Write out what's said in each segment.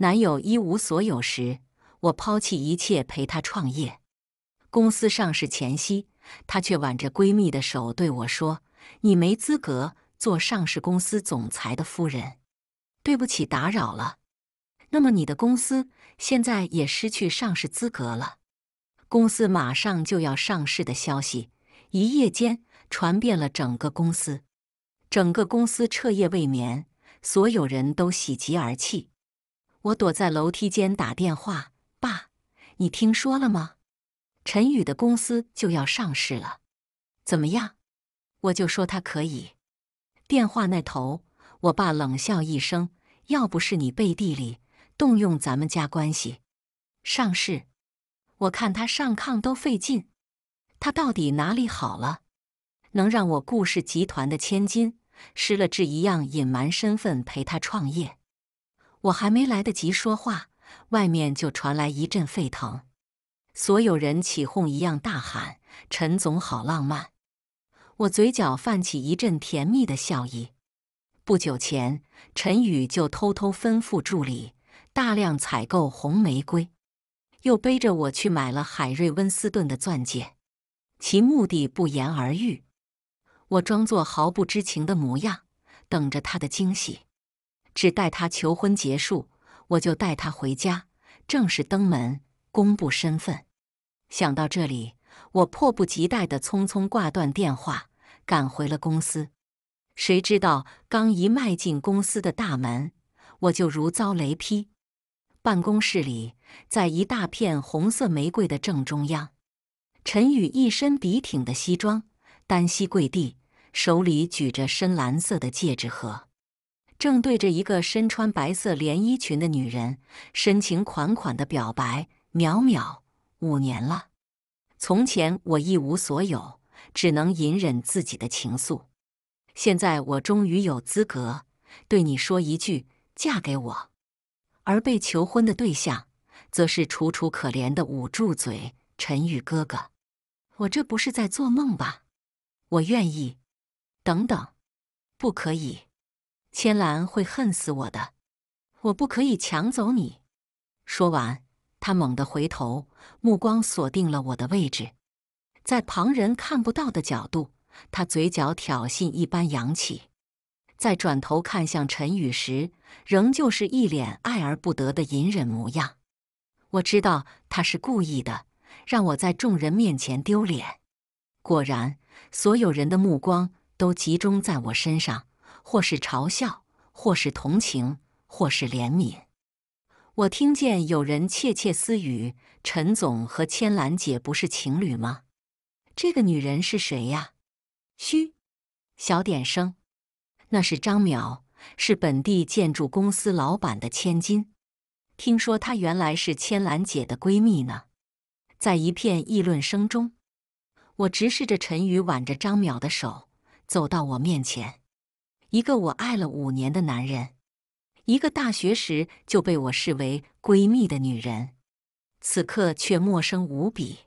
男友一无所有时，我抛弃一切陪他创业。公司上市前夕，他却挽着闺蜜的手对我说：“你没资格做上市公司总裁的夫人。”对不起，打扰了。那么你的公司现在也失去上市资格了。公司马上就要上市的消息，一夜间传遍了整个公司，整个公司彻夜未眠，所有人都喜极而泣。我躲在楼梯间打电话，爸，你听说了吗？陈宇的公司就要上市了，怎么样？我就说他可以。电话那头，我爸冷笑一声：“要不是你背地里动用咱们家关系，上市，我看他上炕都费劲。他到底哪里好了，能让我顾氏集团的千金失了智一样隐瞒身份陪他创业？”我还没来得及说话，外面就传来一阵沸腾，所有人起哄一样大喊：“陈总好浪漫！”我嘴角泛起一阵甜蜜的笑意。不久前，陈宇就偷偷吩咐助理大量采购红玫瑰，又背着我去买了海瑞温斯顿的钻戒，其目的不言而喻。我装作毫不知情的模样，等着他的惊喜。只待他求婚结束，我就带他回家，正式登门公布身份。想到这里，我迫不及待地匆匆挂断电话，赶回了公司。谁知道刚一迈进公司的大门，我就如遭雷劈。办公室里，在一大片红色玫瑰的正中央，陈宇一身笔挺的西装，单膝跪地，手里举着深蓝色的戒指盒。正对着一个身穿白色连衣裙的女人深情款款的表白：“淼淼，五年了，从前我一无所有，只能隐忍自己的情愫，现在我终于有资格对你说一句：嫁给我。”而被求婚的对象则是楚楚可怜的捂住嘴：“陈宇哥哥，我这不是在做梦吧？我愿意……等等，不可以。”千兰会恨死我的，我不可以抢走你。说完，他猛地回头，目光锁定了我的位置，在旁人看不到的角度，他嘴角挑衅一般扬起，再转头看向陈宇时，仍旧是一脸爱而不得的隐忍模样。我知道他是故意的，让我在众人面前丢脸。果然，所有人的目光都集中在我身上。或是嘲笑，或是同情，或是怜悯。我听见有人窃窃私语：“陈总和千兰姐不是情侣吗？这个女人是谁呀？”嘘，小点声。那是张淼，是本地建筑公司老板的千金。听说她原来是千兰姐的闺蜜呢。在一片议论声中，我直视着陈宇挽着张淼的手走到我面前。一个我爱了五年的男人，一个大学时就被我视为闺蜜的女人，此刻却陌生无比。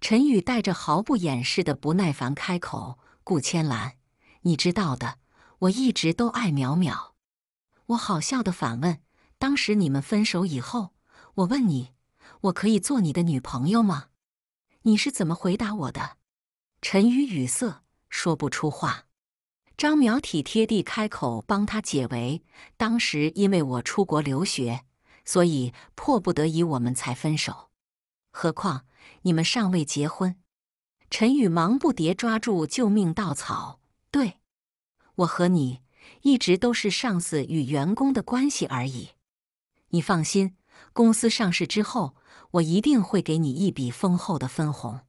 陈宇带着毫不掩饰的不耐烦开口：“顾千兰，你知道的，我一直都爱淼淼。”我好笑的反问：“当时你们分手以后，我问你，我可以做你的女朋友吗？你是怎么回答我的？”陈宇语塞，说不出话。张苗体贴地开口帮他解围。当时因为我出国留学，所以迫不得已，我们才分手。何况你们尚未结婚。陈宇忙不迭抓住救命稻草：“对我和你一直都是上司与员工的关系而已。你放心，公司上市之后，我一定会给你一笔丰厚的分红。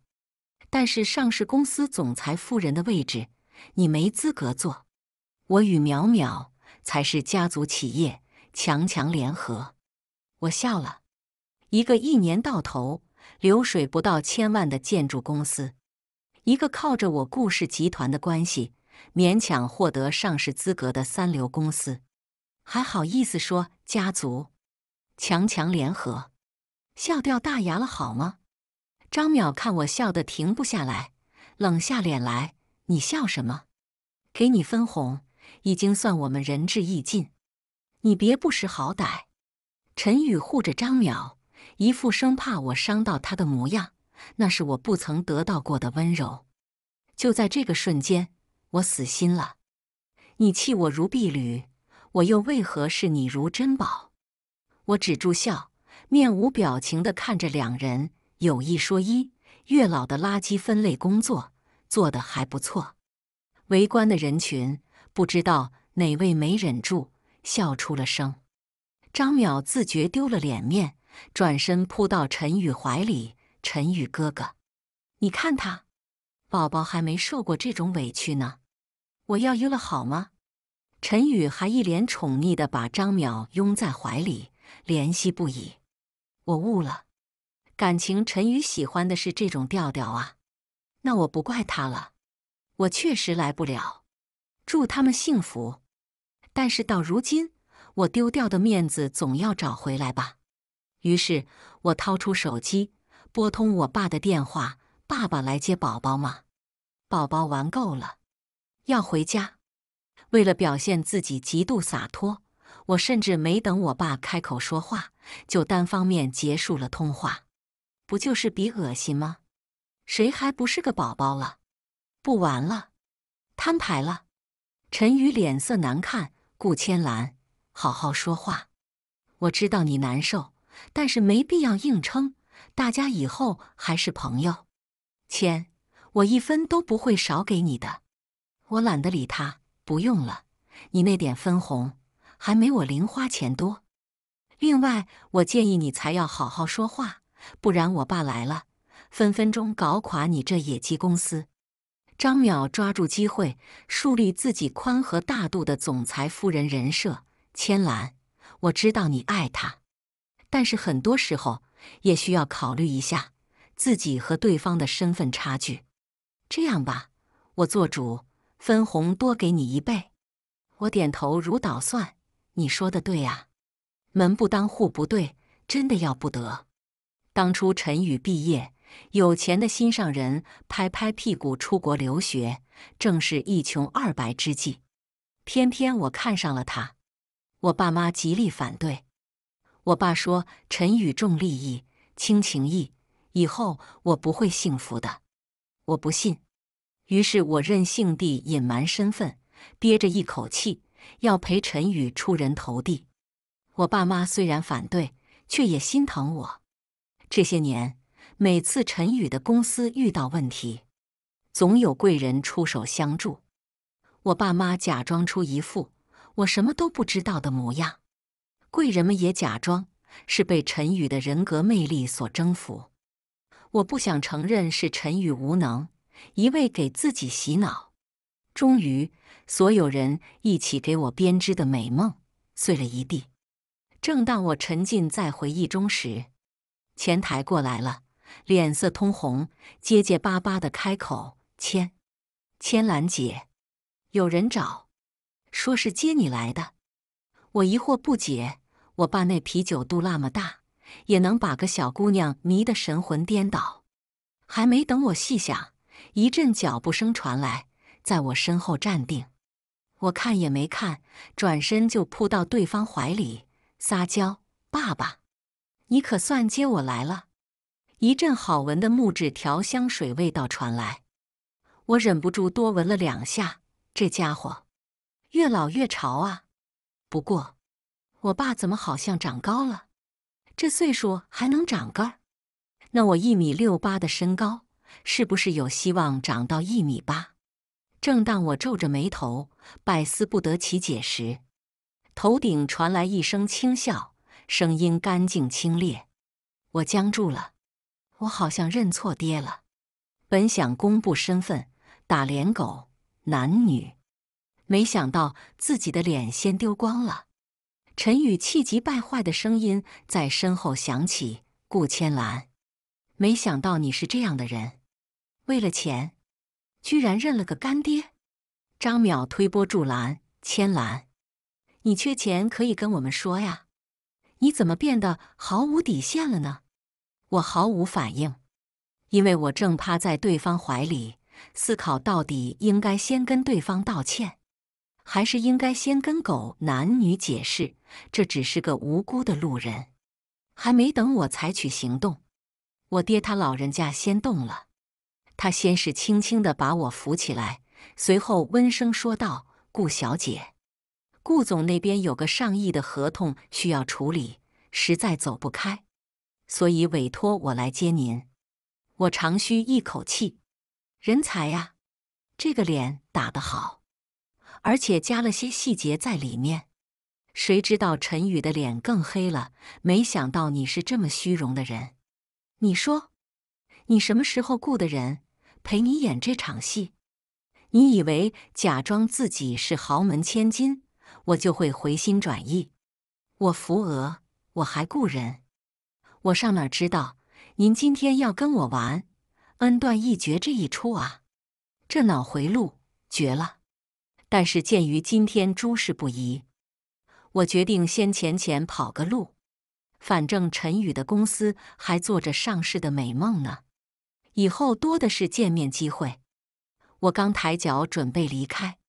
但是上市公司总裁夫人的位置……”你没资格做，我与淼淼才是家族企业强强联合。我笑了，一个一年到头流水不到千万的建筑公司，一个靠着我顾氏集团的关系勉强获得上市资格的三流公司，还好意思说家族强强联合？笑掉大牙了好吗？张淼看我笑得停不下来，冷下脸来。你笑什么？给你分红已经算我们仁至义尽，你别不识好歹。陈宇护着张淼，一副生怕我伤到他的模样，那是我不曾得到过的温柔。就在这个瞬间，我死心了。你弃我如敝履，我又为何视你如珍宝？我止住笑，面无表情的看着两人，有一说一，月老的垃圾分类工作。做的还不错，围观的人群不知道哪位没忍住笑出了声。张淼自觉丢了脸面，转身扑到陈宇怀里：“陈宇哥哥，你看他，宝宝还没受过这种委屈呢，我要晕了好吗？”陈宇还一脸宠溺的把张淼拥在怀里，怜惜不已。我悟了，感情陈宇喜欢的是这种调调啊。那我不怪他了，我确实来不了。祝他们幸福，但是到如今，我丢掉的面子总要找回来吧。于是，我掏出手机，拨通我爸的电话：“爸爸来接宝宝吗？宝宝玩够了，要回家。”为了表现自己极度洒脱，我甚至没等我爸开口说话，就单方面结束了通话。不就是比恶心吗？谁还不是个宝宝了？不玩了，摊牌了！陈宇脸色难看。顾千兰，好好说话。我知道你难受，但是没必要硬撑。大家以后还是朋友。千，我一分都不会少给你的。我懒得理他。不用了，你那点分红还没我零花钱多。另外，我建议你才要好好说话，不然我爸来了。分分钟搞垮你这野鸡公司！张淼抓住机会，树立自己宽和大度的总裁夫人人设。千兰，我知道你爱他，但是很多时候也需要考虑一下自己和对方的身份差距。这样吧，我做主，分红多给你一倍。我点头如捣蒜，你说的对啊，门不当户不对，真的要不得。当初陈宇毕业。有钱的心上人拍拍屁股出国留学，正是一穷二白之际，偏偏我看上了他。我爸妈极力反对，我爸说：“陈宇重利益轻情义，以后我不会幸福的。”我不信，于是我任性地隐瞒身份，憋着一口气要陪陈宇出人头地。我爸妈虽然反对，却也心疼我。这些年。每次陈宇的公司遇到问题，总有贵人出手相助。我爸妈假装出一副我什么都不知道的模样，贵人们也假装是被陈宇的人格魅力所征服。我不想承认是陈宇无能，一味给自己洗脑。终于，所有人一起给我编织的美梦碎了一地。正当我沉浸在回忆中时，前台过来了。脸色通红，结结巴巴的开口：“千，千兰姐，有人找，说是接你来的。”我疑惑不解，我爸那啤酒肚那么大，也能把个小姑娘迷得神魂颠倒。还没等我细想，一阵脚步声传来，在我身后站定。我看也没看，转身就扑到对方怀里撒娇：“爸爸，你可算接我来了。”一阵好闻的木质调香水味道传来，我忍不住多闻了两下。这家伙越老越潮啊！不过，我爸怎么好像长高了？这岁数还能长个儿？那我一米六八的身高，是不是有希望长到一米八？正当我皱着眉头百思不得其解时，头顶传来一声轻笑，声音干净清冽。我僵住了。我好像认错爹了，本想公布身份，打脸狗男女，没想到自己的脸先丢光了。陈宇气急败坏的声音在身后响起：“顾千兰，没想到你是这样的人，为了钱，居然认了个干爹。”张淼推波助澜：“千兰，你缺钱可以跟我们说呀，你怎么变得毫无底线了呢？”我毫无反应，因为我正趴在对方怀里思考，到底应该先跟对方道歉，还是应该先跟狗男女解释，这只是个无辜的路人。还没等我采取行动，我爹他老人家先动了。他先是轻轻的把我扶起来，随后温声说道：“顾小姐，顾总那边有个上亿的合同需要处理，实在走不开。”所以委托我来接您，我长吁一口气，人才呀，这个脸打得好，而且加了些细节在里面。谁知道陈宇的脸更黑了？没想到你是这么虚荣的人，你说你什么时候雇的人陪你演这场戏？你以为假装自己是豪门千金，我就会回心转意？我扶额，我还雇人。我上哪知道您今天要跟我玩恩断义绝这一出啊？这脑回路绝了。但是鉴于今天诸事不宜，我决定先浅浅跑个路。反正陈宇的公司还做着上市的美梦呢，以后多的是见面机会。我刚抬脚准备离开，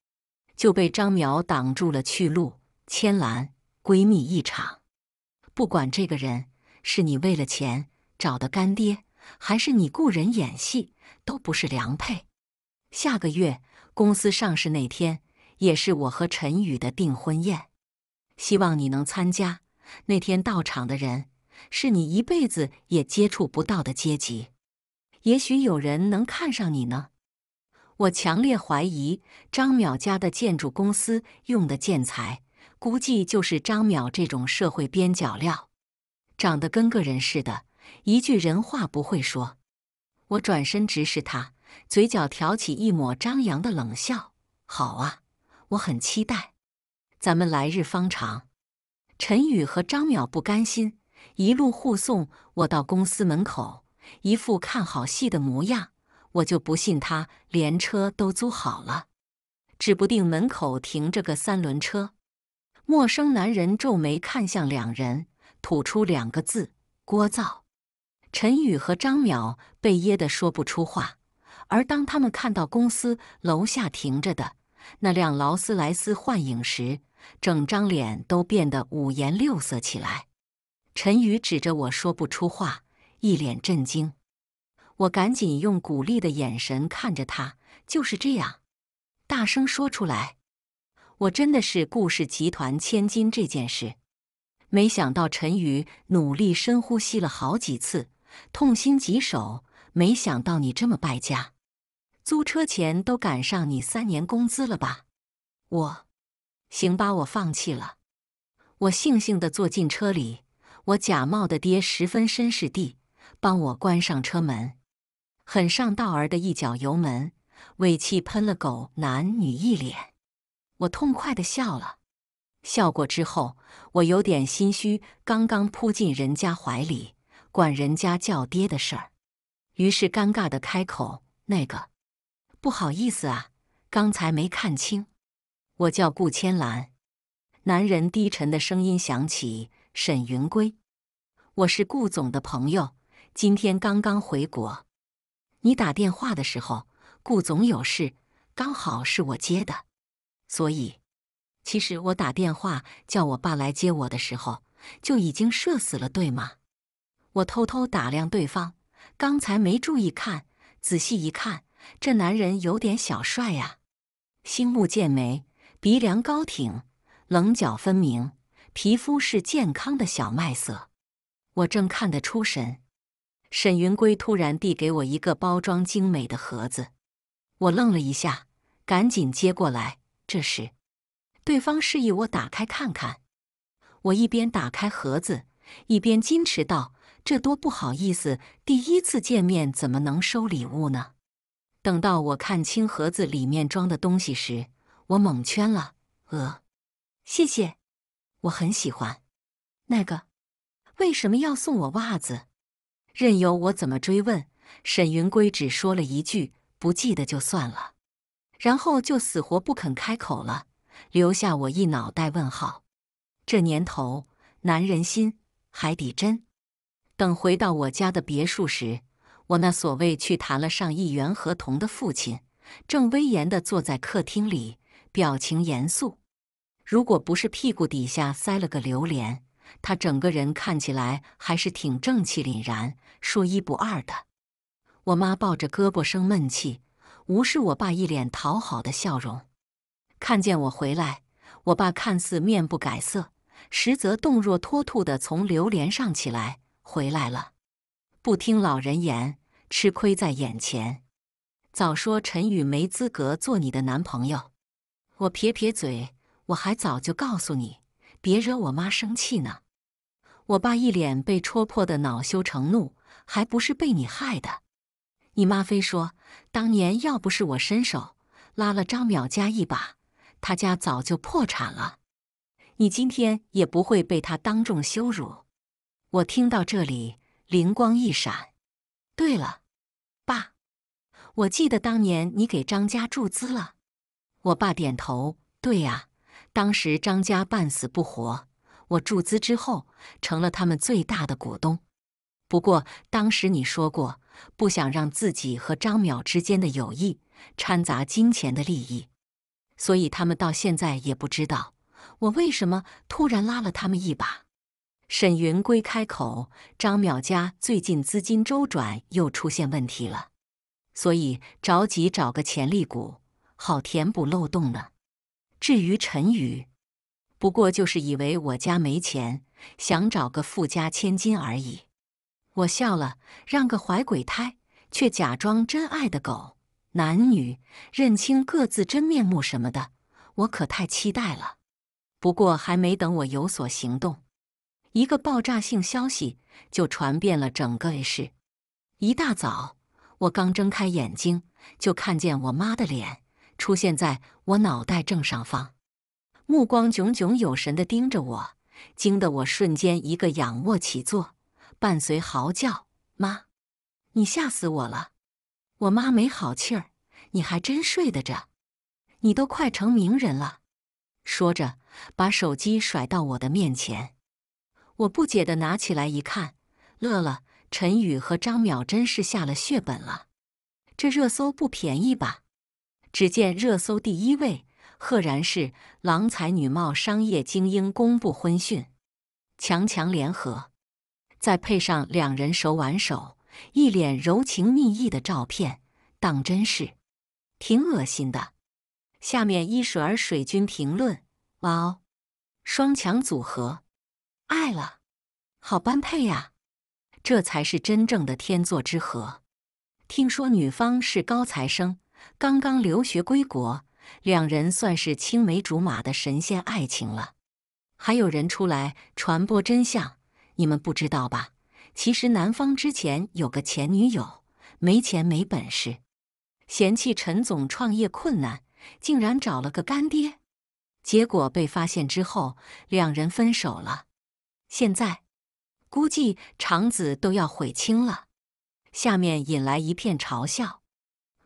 就被张苗挡住了去路。千兰，闺蜜一场，不管这个人。是你为了钱找的干爹，还是你雇人演戏，都不是良配。下个月公司上市那天，也是我和陈宇的订婚宴，希望你能参加。那天到场的人，是你一辈子也接触不到的阶级。也许有人能看上你呢。我强烈怀疑张淼家的建筑公司用的建材，估计就是张淼这种社会边角料。长得跟个人似的，一句人话不会说。我转身直视他，嘴角挑起一抹张扬的冷笑。好啊，我很期待。咱们来日方长。陈宇和张淼不甘心，一路护送我到公司门口，一副看好戏的模样。我就不信他连车都租好了，指不定门口停着个三轮车。陌生男人皱眉看向两人。吐出两个字：“聒噪。”陈宇和张淼被噎得说不出话。而当他们看到公司楼下停着的那辆劳斯莱斯幻影时，整张脸都变得五颜六色起来。陈宇指着我说不出话，一脸震惊。我赶紧用鼓励的眼神看着他：“就是这样，大声说出来！我真的是顾氏集团千金这件事。”没想到陈宇努力深呼吸了好几次，痛心疾首。没想到你这么败家，租车钱都赶上你三年工资了吧？我，行吧，我放弃了。我悻悻地坐进车里。我假冒的爹十分绅士地帮我关上车门，很上道儿的一脚油门，尾气喷了狗男女一脸。我痛快地笑了。笑过之后，我有点心虚，刚刚扑进人家怀里，管人家叫爹的事儿，于是尴尬的开口：“那个，不好意思啊，刚才没看清，我叫顾千兰。”男人低沉的声音响起：“沈云归，我是顾总的朋友，今天刚刚回国。你打电话的时候，顾总有事，刚好是我接的，所以。”其实我打电话叫我爸来接我的时候，就已经射死了，对吗？我偷偷打量对方，刚才没注意看，仔细一看，这男人有点小帅呀，星目剑眉，鼻梁高挺，棱角分明，皮肤是健康的小麦色。我正看得出神，沈云归突然递给我一个包装精美的盒子，我愣了一下，赶紧接过来。这时。对方示意我打开看看，我一边打开盒子，一边矜持道：“这多不好意思，第一次见面怎么能收礼物呢？”等到我看清盒子里面装的东西时，我蒙圈了。呃，谢谢，我很喜欢那个，为什么要送我袜子？任由我怎么追问，沈云归只说了一句：“不记得就算了”，然后就死活不肯开口了。留下我一脑袋问号。这年头，男人心海底针。等回到我家的别墅时，我那所谓去谈了上亿元合同的父亲，正威严的坐在客厅里，表情严肃。如果不是屁股底下塞了个榴莲，他整个人看起来还是挺正气凛然、说一不二的。我妈抱着胳膊生闷气，无视我爸一脸讨好的笑容。看见我回来，我爸看似面不改色，实则动若脱兔的从榴莲上起来。回来了，不听老人言，吃亏在眼前。早说陈宇没资格做你的男朋友，我撇撇嘴，我还早就告诉你，别惹我妈生气呢。我爸一脸被戳破的恼羞成怒，还不是被你害的？你妈非说当年要不是我伸手拉了张淼家一把。他家早就破产了，你今天也不会被他当众羞辱。我听到这里，灵光一闪。对了，爸，我记得当年你给张家注资了。我爸点头。对呀，当时张家半死不活，我注资之后，成了他们最大的股东。不过当时你说过，不想让自己和张淼之间的友谊掺杂金钱的利益。所以他们到现在也不知道我为什么突然拉了他们一把。沈云归开口：“张淼家最近资金周转又出现问题了，所以着急找个潜力股好填补漏洞呢。至于陈宇，不过就是以为我家没钱，想找个富家千金而已。”我笑了：“让个怀鬼胎却假装真爱的狗。”男女认清各自真面目什么的，我可太期待了。不过还没等我有所行动，一个爆炸性消息就传遍了整个 A 市。一大早，我刚睁开眼睛，就看见我妈的脸出现在我脑袋正上方，目光炯炯有神的盯着我，惊得我瞬间一个仰卧起坐，伴随嚎叫：“妈，你吓死我了！”我妈没好气儿，你还真睡得着？你都快成名人了！说着，把手机甩到我的面前。我不解的拿起来一看，乐了。陈宇和张淼真是下了血本了，这热搜不便宜吧？只见热搜第一位，赫然是“郎才女貌，商业精英公布婚讯，强强联合”，再配上两人手挽手。一脸柔情蜜意的照片，当真是挺恶心的。下面一水儿水军评论：“哇哦，双强组合，爱了，好般配呀！这才是真正的天作之合。”听说女方是高材生，刚刚留学归国，两人算是青梅竹马的神仙爱情了。还有人出来传播真相，你们不知道吧？其实男方之前有个前女友，没钱没本事，嫌弃陈总创业困难，竟然找了个干爹，结果被发现之后，两人分手了。现在估计肠子都要悔青了。下面引来一片嘲笑，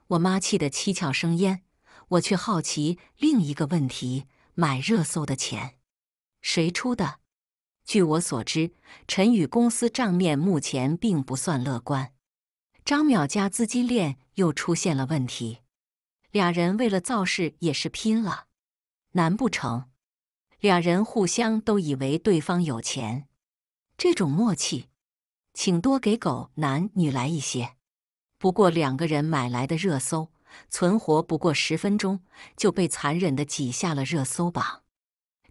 我妈气得七窍生烟，我却好奇另一个问题：买热搜的钱，谁出的？据我所知，陈宇公司账面目前并不算乐观，张淼家资金链又出现了问题，俩人为了造势也是拼了。难不成俩人互相都以为对方有钱？这种默契，请多给狗男女来一些。不过两个人买来的热搜，存活不过十分钟就被残忍的挤下了热搜榜。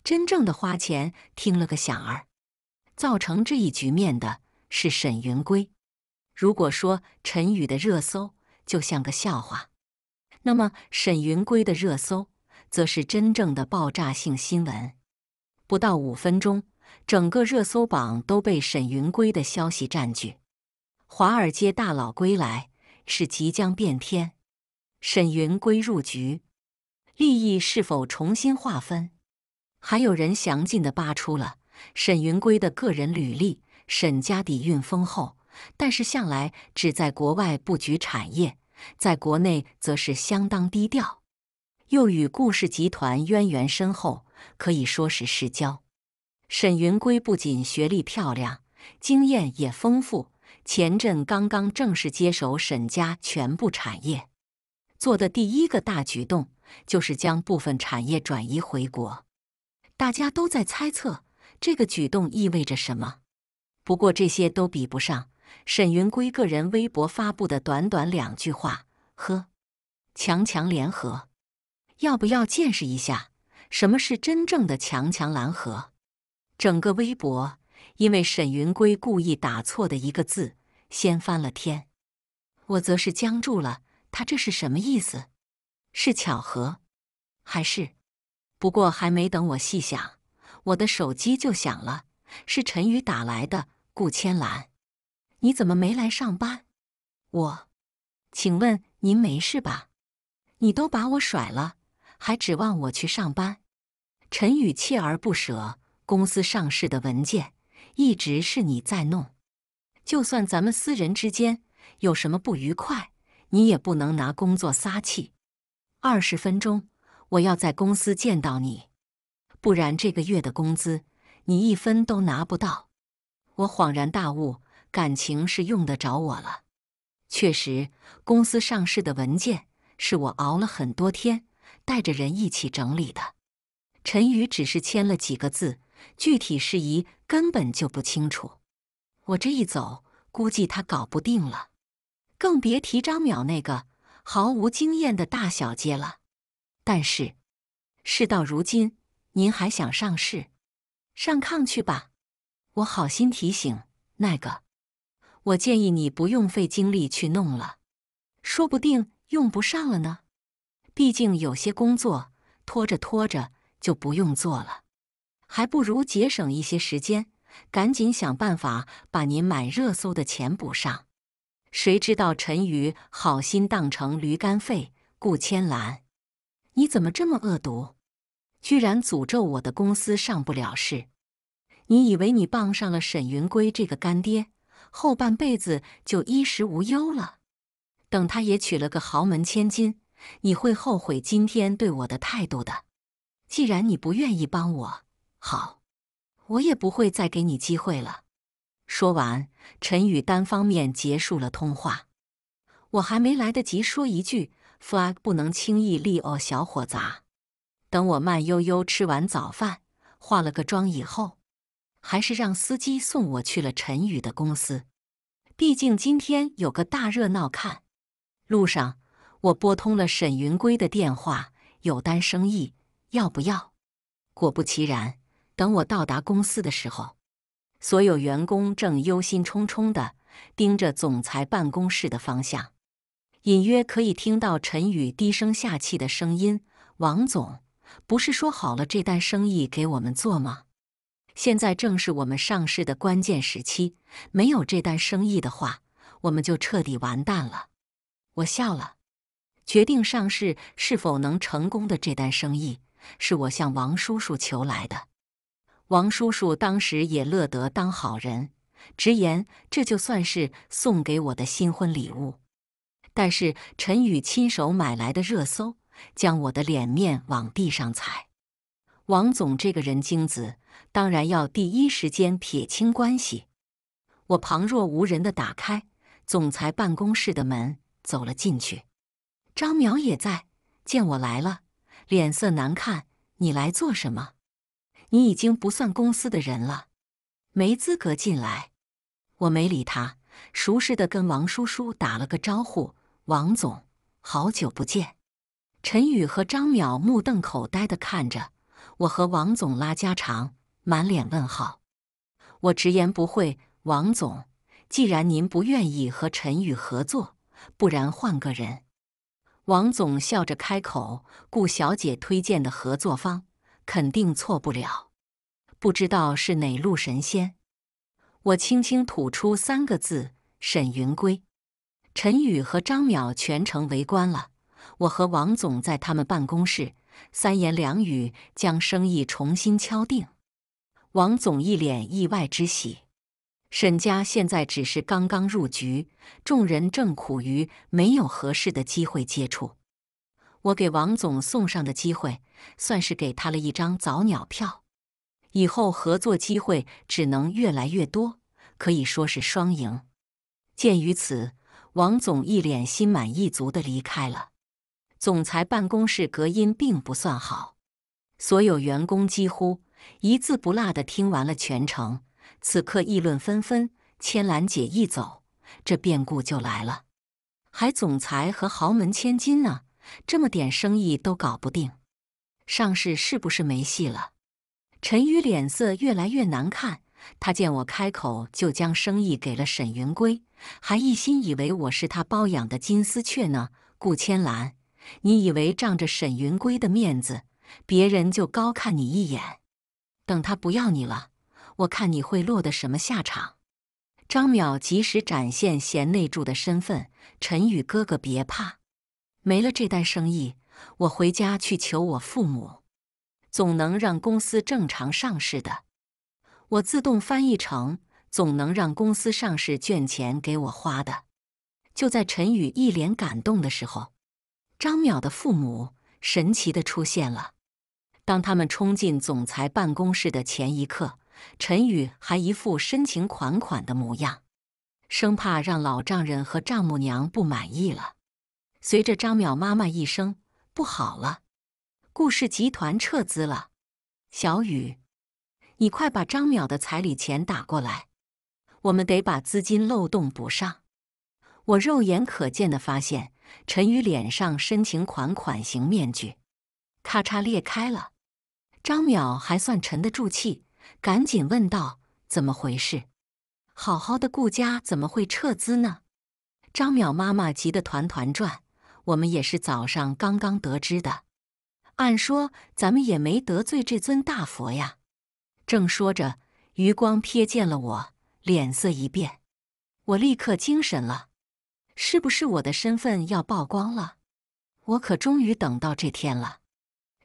真正的花钱，听了个响儿。造成这一局面的是沈云归。如果说陈宇的热搜就像个笑话，那么沈云归的热搜则是真正的爆炸性新闻。不到五分钟，整个热搜榜都被沈云归的消息占据。华尔街大佬归来是即将变天，沈云归入局，利益是否重新划分？还有人详尽的扒出了。沈云归的个人履历，沈家底蕴丰厚，但是向来只在国外布局产业，在国内则是相当低调，又与顾氏集团渊源深厚，可以说是世交。沈云归不仅学历漂亮，经验也丰富，前阵刚刚正式接手沈家全部产业，做的第一个大举动就是将部分产业转移回国，大家都在猜测。这个举动意味着什么？不过这些都比不上沈云归个人微博发布的短短两句话：“呵，强强联合，要不要见识一下什么是真正的强强联合？”整个微博因为沈云归故意打错的一个字，掀翻了天。我则是僵住了，他这是什么意思？是巧合，还是……不过还没等我细想。我的手机就响了，是陈宇打来的。顾千兰，你怎么没来上班？我，请问您没事吧？你都把我甩了，还指望我去上班？陈宇锲而不舍。公司上市的文件一直是你在弄，就算咱们私人之间有什么不愉快，你也不能拿工作撒气。二十分钟，我要在公司见到你。不然这个月的工资你一分都拿不到。我恍然大悟，感情是用得着我了。确实，公司上市的文件是我熬了很多天带着人一起整理的。陈宇只是签了几个字，具体事宜根本就不清楚。我这一走，估计他搞不定了，更别提张淼那个毫无经验的大小姐了。但是事到如今。您还想上市？上炕去吧！我好心提醒，那个，我建议你不用费精力去弄了，说不定用不上了呢。毕竟有些工作拖着拖着就不用做了，还不如节省一些时间，赶紧想办法把您买热搜的钱补上。谁知道陈宇好心当成驴肝肺，顾千兰，你怎么这么恶毒？居然诅咒我的公司上不了市！你以为你傍上了沈云归这个干爹，后半辈子就衣食无忧了？等他也娶了个豪门千金，你会后悔今天对我的态度的。既然你不愿意帮我，好，我也不会再给你机会了。说完，陈宇单方面结束了通话。我还没来得及说一句 “flag 不能轻易立哦”，小伙啊。等我慢悠悠吃完早饭，化了个妆以后，还是让司机送我去了陈宇的公司。毕竟今天有个大热闹看。路上，我拨通了沈云归的电话，有单生意，要不要？果不其然，等我到达公司的时候，所有员工正忧心忡忡地盯着总裁办公室的方向，隐约可以听到陈宇低声下气的声音：“王总。”不是说好了这单生意给我们做吗？现在正是我们上市的关键时期，没有这单生意的话，我们就彻底完蛋了。我笑了，决定上市是否能成功的这单生意，是我向王叔叔求来的。王叔叔当时也乐得当好人，直言这就算是送给我的新婚礼物。但是陈宇亲手买来的热搜。将我的脸面往地上踩，王总这个人精子，当然要第一时间撇清关系。我旁若无人地打开总裁办公室的门，走了进去。张淼也在，见我来了，脸色难看。你来做什么？你已经不算公司的人了，没资格进来。我没理他，熟识地跟王叔叔打了个招呼：“王总，好久不见。”陈宇和张淼目瞪口呆地看着我和王总拉家常，满脸问号。我直言不讳：“王总，既然您不愿意和陈宇合作，不然换个人。”王总笑着开口：“顾小姐推荐的合作方，肯定错不了。不知道是哪路神仙。”我轻轻吐出三个字：“沈云归。”陈宇和张淼全程围观了。我和王总在他们办公室三言两语将生意重新敲定，王总一脸意外之喜。沈家现在只是刚刚入局，众人正苦于没有合适的机会接触。我给王总送上的机会，算是给他了一张早鸟票，以后合作机会只能越来越多，可以说是双赢。鉴于此，王总一脸心满意足地离开了。总裁办公室隔音并不算好，所有员工几乎一字不落的听完了全程。此刻议论纷纷。千兰姐一走，这变故就来了。还总裁和豪门千金呢，这么点生意都搞不定，上市是不是没戏了？陈宇脸色越来越难看。他见我开口就将生意给了沈云归，还一心以为我是他包养的金丝雀呢。顾千兰。你以为仗着沈云归的面子，别人就高看你一眼？等他不要你了，我看你会落得什么下场？张淼及时展现贤内助的身份，陈宇哥哥别怕，没了这单生意，我回家去求我父母，总能让公司正常上市的。我自动翻译成总能让公司上市，卷钱给我花的。就在陈宇一脸感动的时候。张淼的父母神奇的出现了。当他们冲进总裁办公室的前一刻，陈宇还一副深情款款的模样，生怕让老丈人和丈母娘不满意了。随着张淼妈妈一声“不好了”，顾氏集团撤资了。小雨，你快把张淼的彩礼钱打过来，我们得把资金漏洞补上。我肉眼可见的发现。陈宇脸上深情款款型面具，咔嚓裂开了。张淼还算沉得住气，赶紧问道：“怎么回事？好好的顾家怎么会撤资呢？”张淼妈妈急得团团转。我们也是早上刚刚得知的。按说咱们也没得罪这尊大佛呀。正说着，余光瞥见了我，脸色一变。我立刻精神了。是不是我的身份要曝光了？我可终于等到这天了。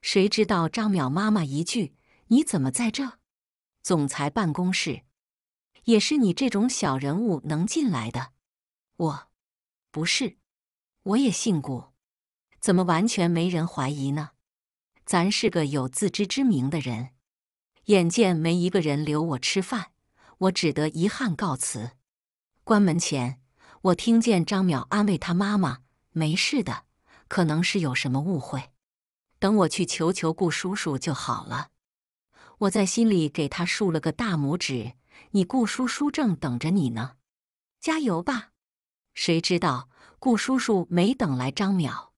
谁知道张淼妈妈一句：“你怎么在这？”总裁办公室，也是你这种小人物能进来的？我不是，我也姓古，怎么完全没人怀疑呢？咱是个有自知之明的人，眼见没一个人留我吃饭，我只得遗憾告辞。关门前。我听见张淼安慰他妈妈：“没事的，可能是有什么误会，等我去求求顾叔叔就好了。”我在心里给他竖了个大拇指：“你顾叔叔正等着你呢，加油吧！”谁知道顾叔叔没等来张淼，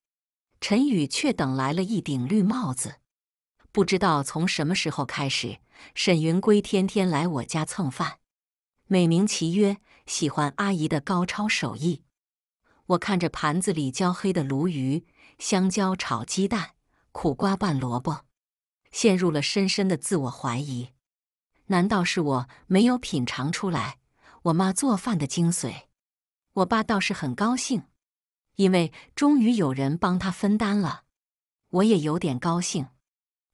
陈宇却等来了一顶绿帽子。不知道从什么时候开始，沈云归天天来我家蹭饭，美名其曰。喜欢阿姨的高超手艺。我看着盘子里焦黑的鲈鱼、香蕉炒鸡蛋、苦瓜拌萝卜，陷入了深深的自我怀疑：难道是我没有品尝出来我妈做饭的精髓？我爸倒是很高兴，因为终于有人帮他分担了。我也有点高兴，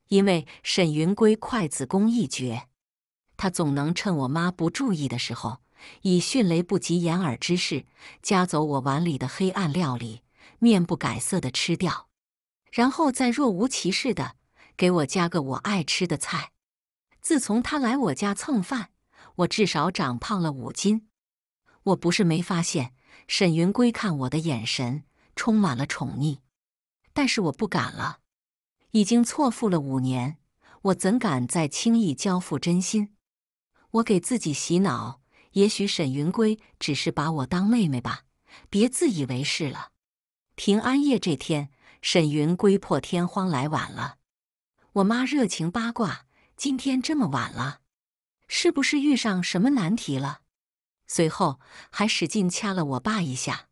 因为沈云归筷子功一绝，他总能趁我妈不注意的时候。以迅雷不及掩耳之势夹走我碗里的黑暗料理，面不改色地吃掉，然后再若无其事地给我夹个我爱吃的菜。自从他来我家蹭饭，我至少长胖了五斤。我不是没发现，沈云归看我的眼神充满了宠溺，但是我不敢了。已经错付了五年，我怎敢再轻易交付真心？我给自己洗脑。也许沈云归只是把我当妹妹吧，别自以为是了。平安夜这天，沈云归破天荒来晚了。我妈热情八卦：“今天这么晚了，是不是遇上什么难题了？”随后还使劲掐了我爸一下。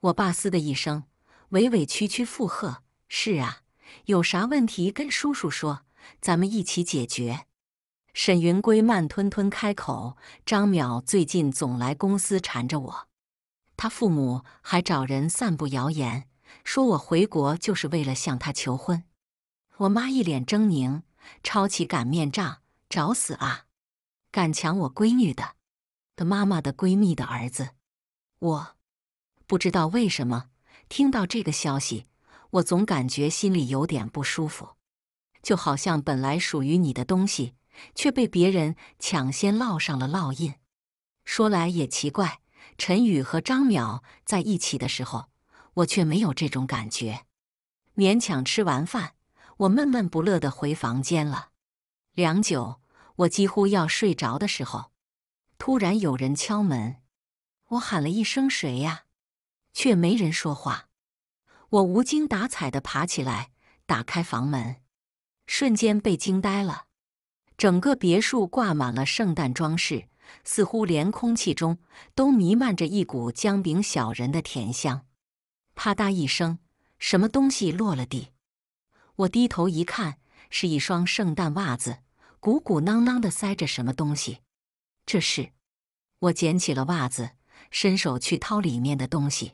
我爸嘶的一声，委委屈屈附和：“是啊，有啥问题跟叔叔说，咱们一起解决。”沈云归慢吞吞开口：“张淼最近总来公司缠着我，他父母还找人散布谣言，说我回国就是为了向他求婚。”我妈一脸狰狞，抄起擀面杖：“找死啊！敢抢我闺女的的妈妈的闺蜜的儿子！”我，不知道为什么听到这个消息，我总感觉心里有点不舒服，就好像本来属于你的东西。却被别人抢先烙上了烙印。说来也奇怪，陈宇和张淼在一起的时候，我却没有这种感觉。勉强吃完饭，我闷闷不乐地回房间了。良久，我几乎要睡着的时候，突然有人敲门。我喊了一声“谁呀”，却没人说话。我无精打采地爬起来，打开房门，瞬间被惊呆了。整个别墅挂满了圣诞装饰，似乎连空气中都弥漫着一股姜饼小人的甜香。啪嗒一声，什么东西落了地。我低头一看，是一双圣诞袜子，鼓鼓囊囊的塞着什么东西。这是，我捡起了袜子，伸手去掏里面的东西，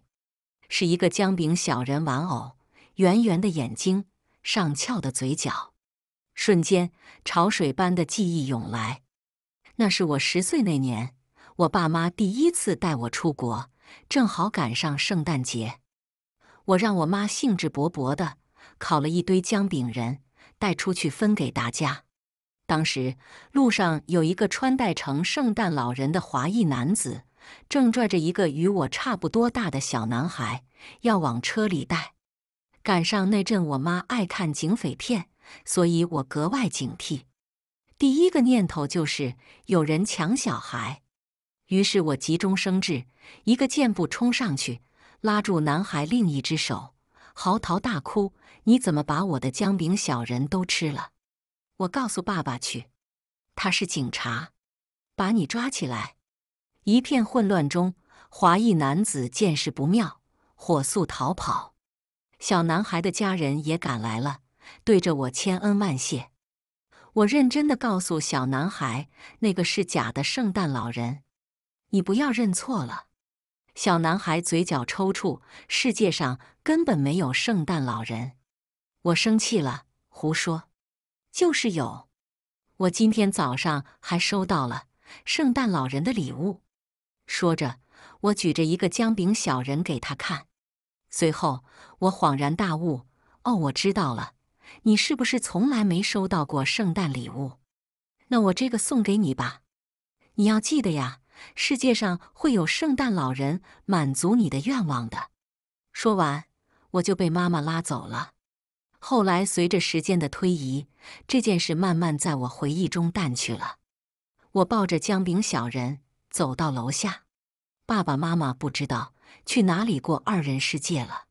是一个姜饼小人玩偶，圆圆的眼睛，上翘的嘴角。瞬间，潮水般的记忆涌来。那是我十岁那年，我爸妈第一次带我出国，正好赶上圣诞节。我让我妈兴致勃勃的烤了一堆姜饼人，带出去分给大家。当时路上有一个穿戴成圣诞老人的华裔男子，正拽着一个与我差不多大的小男孩要往车里带。赶上那阵，我妈爱看警匪片。所以我格外警惕，第一个念头就是有人抢小孩。于是我急中生智，一个箭步冲上去，拉住男孩另一只手，嚎啕大哭：“你怎么把我的姜饼小人都吃了？”我告诉爸爸去，他是警察，把你抓起来。一片混乱中，华裔男子见势不妙，火速逃跑。小男孩的家人也赶来了。对着我千恩万谢，我认真的告诉小男孩：“那个是假的圣诞老人，你不要认错了。”小男孩嘴角抽搐：“世界上根本没有圣诞老人。”我生气了：“胡说，就是有！我今天早上还收到了圣诞老人的礼物。”说着，我举着一个姜饼小人给他看。随后，我恍然大悟：“哦，我知道了。”你是不是从来没收到过圣诞礼物？那我这个送给你吧，你要记得呀。世界上会有圣诞老人满足你的愿望的。说完，我就被妈妈拉走了。后来，随着时间的推移，这件事慢慢在我回忆中淡去了。我抱着姜饼小人走到楼下，爸爸妈妈不知道去哪里过二人世界了，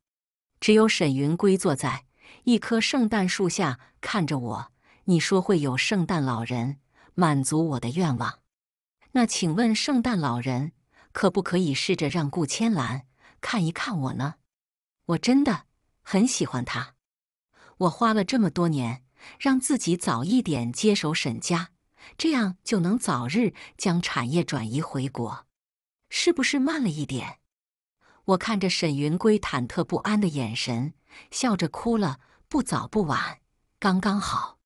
只有沈云归坐在。一棵圣诞树下看着我，你说会有圣诞老人满足我的愿望。那请问圣诞老人可不可以试着让顾千兰看一看我呢？我真的很喜欢他。我花了这么多年让自己早一点接手沈家，这样就能早日将产业转移回国，是不是慢了一点？我看着沈云归忐忑不安的眼神。笑着哭了，不早不晚，刚刚好。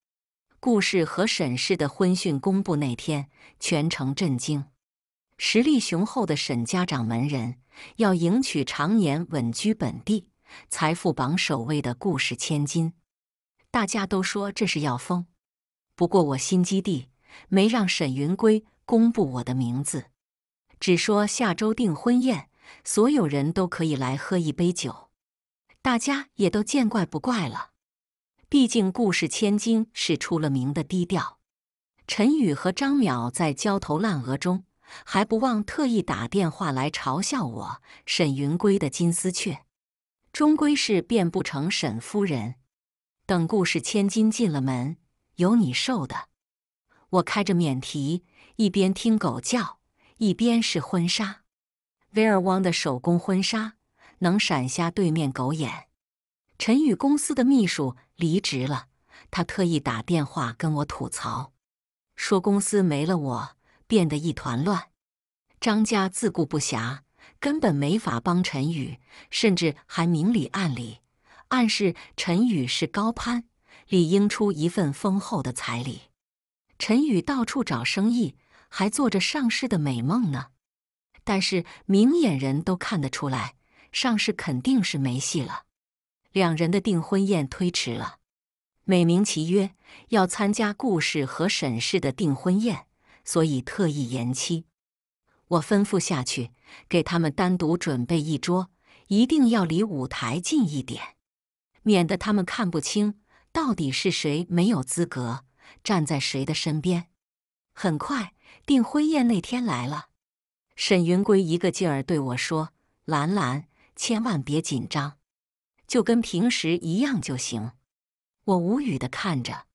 顾氏和沈氏的婚讯公布那天，全城震惊。实力雄厚的沈家长门人要迎娶常年稳居本地财富榜首位的顾氏千金，大家都说这是要疯。不过我新基地没让沈云归公布我的名字，只说下周订婚宴，所有人都可以来喝一杯酒。大家也都见怪不怪了，毕竟故事千金是出了名的低调。陈宇和张淼在焦头烂额中，还不忘特意打电话来嘲笑我。沈云归的金丝雀，终归是变不成沈夫人。等故事千金进了门，有你受的。我开着免提，一边听狗叫，一边试婚纱，威尔汪的手工婚纱。能闪瞎对面狗眼。陈宇公司的秘书离职了，他特意打电话跟我吐槽，说公司没了我变得一团乱。张家自顾不暇，根本没法帮陈宇，甚至还明里暗里暗示陈宇是高攀，理应出一份丰厚的彩礼。陈宇到处找生意，还做着上市的美梦呢。但是明眼人都看得出来。上市肯定是没戏了，两人的订婚宴推迟了，美名其曰要参加顾氏和沈氏的订婚宴，所以特意延期。我吩咐下去，给他们单独准备一桌，一定要离舞台近一点，免得他们看不清到底是谁没有资格站在谁的身边。很快，订婚宴那天来了，沈云归一个劲儿对我说：“兰兰。”千万别紧张，就跟平时一样就行。我无语的看着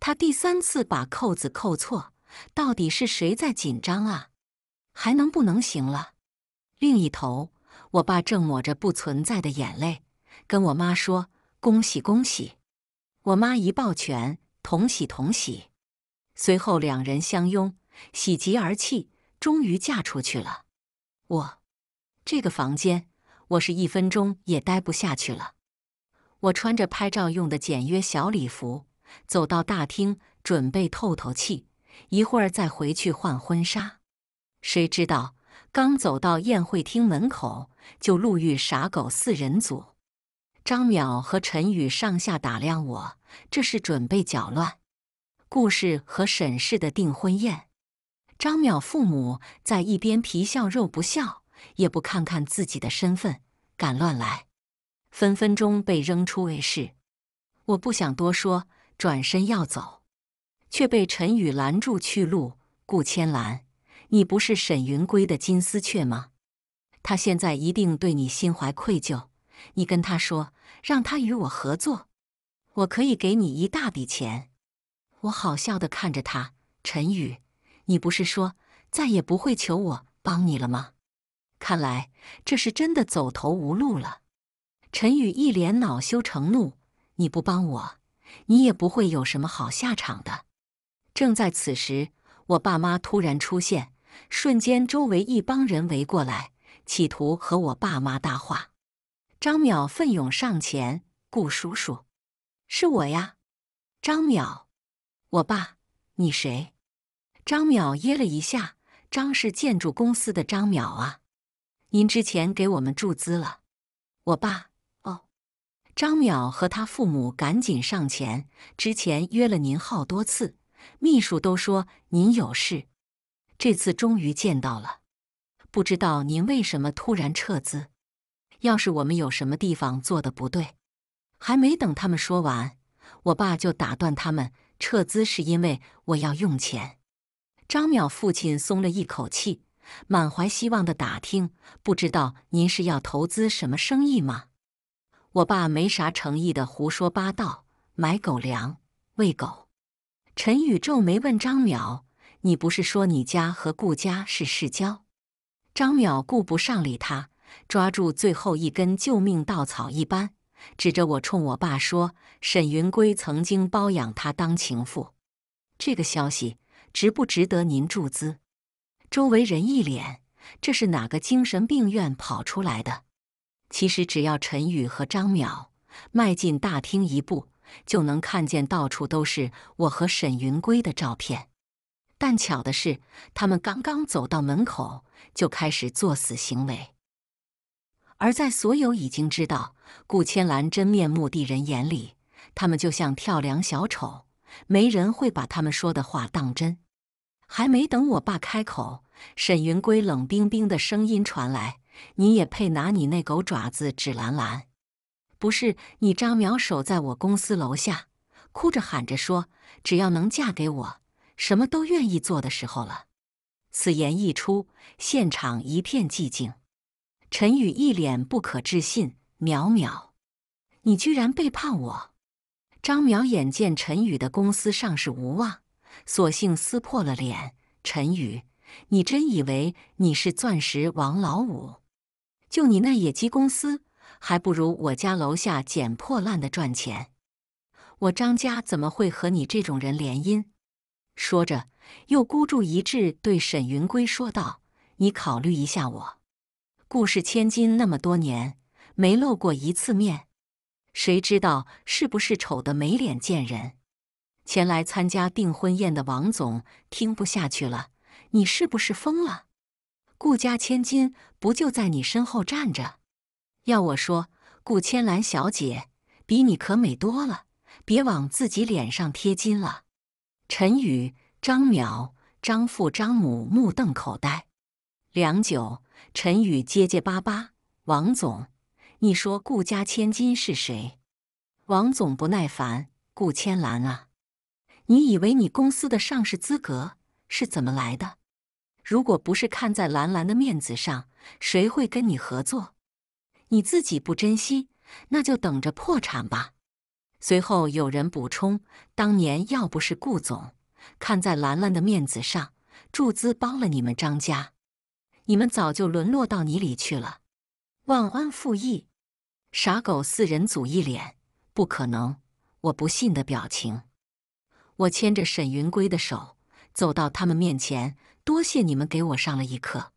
他第三次把扣子扣错，到底是谁在紧张啊？还能不能行了？另一头，我爸正抹着不存在的眼泪，跟我妈说：“恭喜恭喜！”我妈一抱拳：“同喜同喜！”随后两人相拥，喜极而泣，终于嫁出去了。我这个房间。我是一分钟也待不下去了。我穿着拍照用的简约小礼服，走到大厅准备透透气，一会儿再回去换婚纱。谁知道刚走到宴会厅门口，就路遇傻狗四人组。张淼和陈宇上下打量我，这是准备搅乱顾氏和沈氏的订婚宴。张淼父母在一边皮笑肉不笑。也不看看自己的身份，敢乱来，分分钟被扔出卫室。我不想多说，转身要走，却被陈宇拦住去路。顾千兰，你不是沈云归的金丝雀吗？他现在一定对你心怀愧疚，你跟他说，让他与我合作，我可以给你一大笔钱。我好笑的看着他，陈宇，你不是说再也不会求我帮你了吗？看来这是真的走投无路了。陈宇一脸恼羞成怒：“你不帮我，你也不会有什么好下场的。”正在此时，我爸妈突然出现，瞬间周围一帮人围过来，企图和我爸妈搭话。张淼奋勇上前：“顾叔叔，是我呀，张淼，我爸，你谁？”张淼噎了一下：“张氏建筑公司的张淼啊。”您之前给我们注资了，我爸哦，张淼和他父母赶紧上前。之前约了您好多次，秘书都说您有事，这次终于见到了。不知道您为什么突然撤资？要是我们有什么地方做的不对，还没等他们说完，我爸就打断他们。撤资是因为我要用钱。张淼父亲松了一口气。满怀希望的打听，不知道您是要投资什么生意吗？我爸没啥诚意的胡说八道，买狗粮喂狗。陈宇皱眉问张淼：“你不是说你家和顾家是世交？”张淼顾不上理他，抓住最后一根救命稻草一般，指着我冲我爸说：“沈云归曾经包养他当情妇，这个消息值不值得您注资？”周围人一脸：“这是哪个精神病院跑出来的？”其实只要陈宇和张淼迈进大厅一步，就能看见到处都是我和沈云归的照片。但巧的是，他们刚刚走到门口，就开始作死行为。而在所有已经知道顾千兰真面目的人眼里，他们就像跳梁小丑，没人会把他们说的话当真。还没等我爸开口，沈云归冷冰冰的声音传来：“你也配拿你那狗爪子指兰兰？不是你张淼守在我公司楼下，哭着喊着说只要能嫁给我，什么都愿意做的时候了。”此言一出，现场一片寂静。陈宇一脸不可置信：“淼淼，你居然背叛我！”张淼眼见陈宇的公司上市无望。索性撕破了脸，陈宇，你真以为你是钻石王老五？就你那野鸡公司，还不如我家楼下捡破烂的赚钱。我张家怎么会和你这种人联姻？说着，又孤注一掷对沈云归说道：“你考虑一下我，顾氏千金那么多年没露过一次面，谁知道是不是丑的没脸见人？”前来参加订婚宴的王总听不下去了：“你是不是疯了？顾家千金不就在你身后站着？要我说，顾千兰小姐比你可美多了，别往自己脸上贴金了。”陈宇、张淼、张父、张母目瞪口呆，良久，陈宇结结巴巴：“王总，你说顾家千金是谁？”王总不耐烦：“顾千兰啊。”你以为你公司的上市资格是怎么来的？如果不是看在兰兰的面子上，谁会跟你合作？你自己不珍惜，那就等着破产吧。随后有人补充：当年要不是顾总看在兰兰的面子上注资帮了你们张家，你们早就沦落到泥里去了。忘恩负义，傻狗四人组一脸不可能，我不信的表情。我牵着沈云归的手走到他们面前，多谢你们给我上了一课，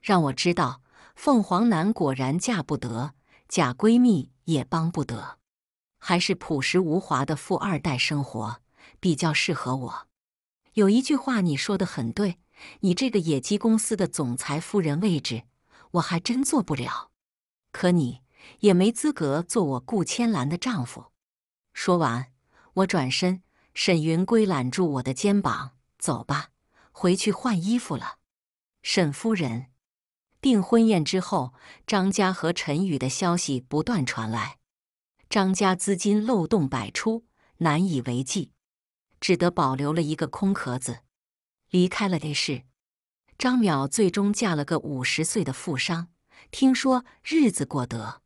让我知道凤凰男果然嫁不得，假闺蜜也帮不得，还是朴实无华的富二代生活比较适合我。有一句话你说的很对，你这个野鸡公司的总裁夫人位置我还真做不了，可你也没资格做我顾千兰的丈夫。说完，我转身。沈云归揽住我的肩膀：“走吧，回去换衣服了。”沈夫人订婚宴之后，张家和陈宇的消息不断传来。张家资金漏洞百出，难以为继，只得保留了一个空壳子，离开了这市。张淼最终嫁了个五十岁的富商，听说日子过得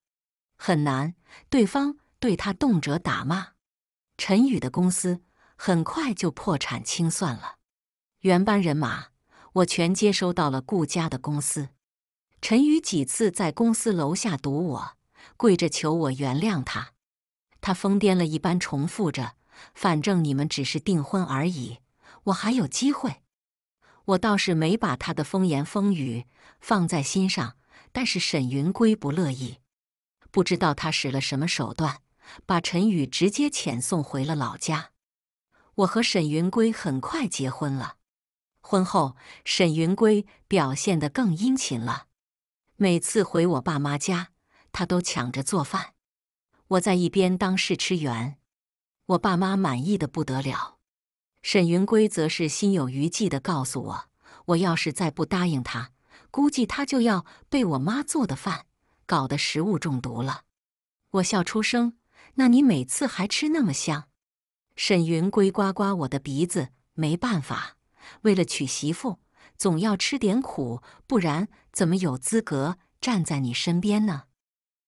很难，对方对他动辄打骂。陈宇的公司。很快就破产清算了，原班人马我全接收到了顾家的公司。陈宇几次在公司楼下堵我，跪着求我原谅他。他疯癫了一般重复着：“反正你们只是订婚而已，我还有机会。”我倒是没把他的风言风语放在心上，但是沈云归不乐意，不知道他使了什么手段，把陈宇直接遣送回了老家。我和沈云归很快结婚了，婚后沈云归表现得更殷勤了，每次回我爸妈家，他都抢着做饭，我在一边当试吃员，我爸妈满意的不得了，沈云归则是心有余悸地告诉我，我要是再不答应他，估计他就要被我妈做的饭搞得食物中毒了。我笑出声，那你每次还吃那么香？沈云归刮刮我的鼻子，没办法，为了娶媳妇，总要吃点苦，不然怎么有资格站在你身边呢？